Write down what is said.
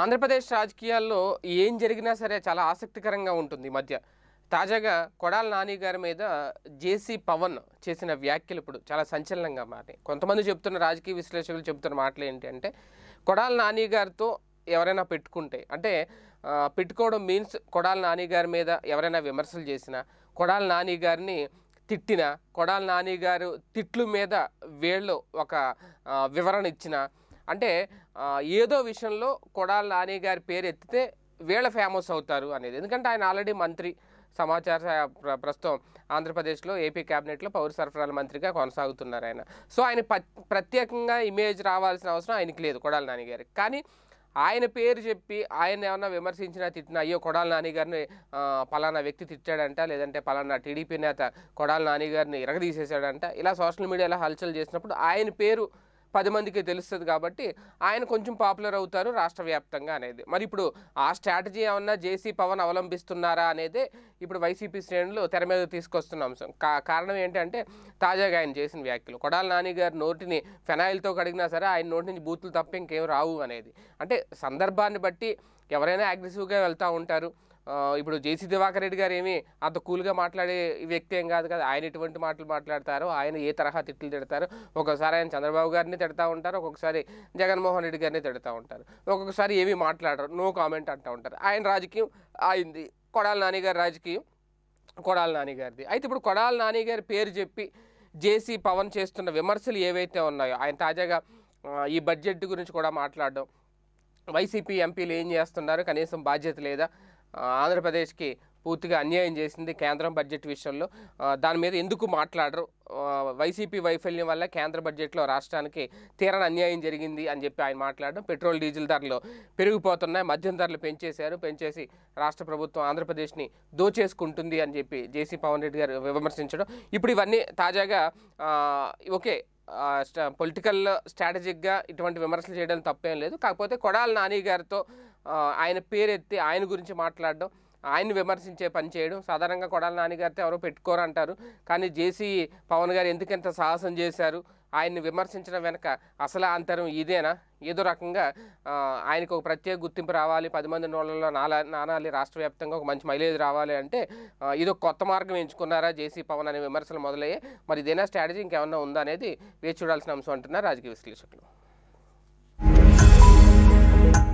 ఆంధ్రప్రదేశ్ రాజకీయాల్లో ఏం జరిగినా సరే చాలా ఆసక్తికరంగా ఉంటుంది మధ్య తాజాగా కొడాల నాని గారి మీద జేసీ పవన్ చేసిన వ్యాఖ్యలు ఇప్పుడు చాలా సంచలనంగా మారాయి కొంతమంది చెప్తున్న రాజకీయ విశ్లేషకులు చెబుతున్న మాటలు ఏంటి అంటే కొడాల నాని గారితో ఎవరైనా పెట్టుకుంటే అంటే పెట్టుకోవడం మీన్స్ కొడాల నాని గారి మీద ఎవరైనా విమర్శలు చేసినా కొడాల నాని గారిని తిట్టిన కొడాల నాని గారు తిట్లు మీద వీళ్ళు ఒక వివరణ ఇచ్చిన అంటే ఏదో విషయంలో కొడాల నాని గారి పేరు ఎత్తితే వీళ్ళ ఫేమస్ అవుతారు అనేది ఎందుకంటే ఆయన ఆల్రెడీ మంత్రి సమాచార ప్రస్తుతం ఆంధ్రప్రదేశ్లో ఏపీ క్యాబినెట్లో పౌర సరఫరాల మంత్రిగా కొనసాగుతున్నారు ఆయన సో ఆయన ప్రత్యేకంగా ఇమేజ్ రావాల్సిన అవసరం ఆయనకి లేదు కొడాల నాని గారికి కానీ ఆయన పేరు చెప్పి ఆయన ఏమన్నా విమర్శించినా తిట్టినా అయ్యో కొడాల నాని గారిని పలానా వ్యక్తి తిట్టాడంట లేదంటే పలానా టీడీపీ నేత కొడాల గారిని ఇరగదీసేశాడంట ఇలా సోషల్ మీడియాలో హల్చల్ చేసినప్పుడు ఆయన పేరు పది మందికి తెలుస్తుంది కాబట్టి ఆయన కొంచెం పాపులర్ అవుతారు రాష్ట్ర వ్యాప్తంగా అనేది మరి ఇప్పుడు ఆ స్ట్రాటజీ ఏమన్నా జేసీ పవన్ అవలంబిస్తున్నారా అనేది ఇప్పుడు వైసీపీ శ్రేణులు తెర మీద తీసుకొస్తున్న అంశం కారణం ఏంటంటే తాజాగా ఆయన చేసిన వ్యాఖ్యలు కొడాల నాని గారి నోటిని ఫెనాయిల్తో కడిగినా సరే ఆయన నోటి నుంచి బూతులు తప్ప ఇంకేం రావు అనేది అంటే సందర్భాన్ని బట్టి ఎవరైనా అగ్రెసివ్గా వెళ్తూ ఉంటారు ఇప్పుడు జేసీ దివాకర్ రెడ్డి గారు ఏమి అంత కూల్గా మాట్లాడే వ్యక్తి ఏం కాదు కదా ఆయన ఎటువంటి మాటలు మాట్లాడతారు ఆయన ఏ తరహా తిట్లు తిడతారు ఒక్కొక్కసారి ఆయన చంద్రబాబు గారిని తిడతా ఉంటారు ఒక్కొక్కసారి జగన్మోహన్ రెడ్డి గారిని తిడతా ఉంటారు ఒక్కొక్కసారి ఏమీ మాట్లాడరు నో కామెంట్ అంటూ ఉంటారు ఆయన రాజకీయం అయింది కొడాల నాని గారి రాజకీయం కొడాల నాని గారిది అయితే ఇప్పుడు కొడాల నాని గారి పేరు చెప్పి జేసీ పవన్ చేస్తున్న విమర్శలు ఏవైతే ఉన్నాయో ఆయన తాజాగా ఈ బడ్జెట్ గురించి కూడా మాట్లాడడం వైసీపీ ఎంపీలు ఏం చేస్తున్నారు కనీసం బాధ్యత లేదా ఆంధ్రప్రదేశ్కి పూర్తిగా అన్యాయం చేసింది కేంద్రం బడ్జెట్ విషయంలో దాని మీద ఎందుకు మాట్లాడరు వైసీపీ వైఫల్యం వల్ల కేంద్ర బడ్జెట్లో రాష్ట్రానికి తీరని అన్యాయం జరిగింది అని చెప్పి ఆయన మాట్లాడడం పెట్రోల్ డీజిల్ ధరలు పెరిగిపోతున్నాయి మద్యం ధరలు పెంచేశారు పెంచేసి రాష్ట్ర ప్రభుత్వం ఆంధ్రప్రదేశ్ని దోచేసుకుంటుంది అని చెప్పి జేసీ పవన్ రెడ్డి గారు విమర్శించడం ఇప్పుడు ఇవన్నీ తాజాగా ఓకే పొలిటికల్ స్ట్రాటజిక్గా ఇటువంటి విమర్శలు చేయడం తప్పేం లేదు కాకపోతే కొడాల నాని గారితో ఆయన పేరెత్తి ఆయన గురించి మాట్లాడడం ఆయన్ని విమర్శించే పని చేయడం సాధారణంగా కొడాల నాన్నగారితో ఎవరో పెట్టుకోరు అంటారు కానీ జేసీ పవన్ గారు ఎందుకంత సాహసం చేశారు ఆయన్ని విమర్శించడం వెనక అసలు అంతరం ఇదేనా ఏదో రకంగా ఆయనకు ఒక ప్రత్యేక గుర్తింపు రావాలి పది మంది నోళ్ళలో నాలా నానాలి రాష్ట్ర వ్యాప్తంగా ఒక మంచి మైలేజ్ రావాలి అంటే ఇదో కొత్త మార్గం ఎంచుకున్నారా జేసీ పవన్ అనే విమర్శలు మొదలయ్యే మరి ఇదేనా స్ట్రాటజీ ఇంకేమన్నా ఉందా అనేది వేచి చూడాల్సిన అంశం అంటున్నారు రాజకీయ విశ్లేషకులు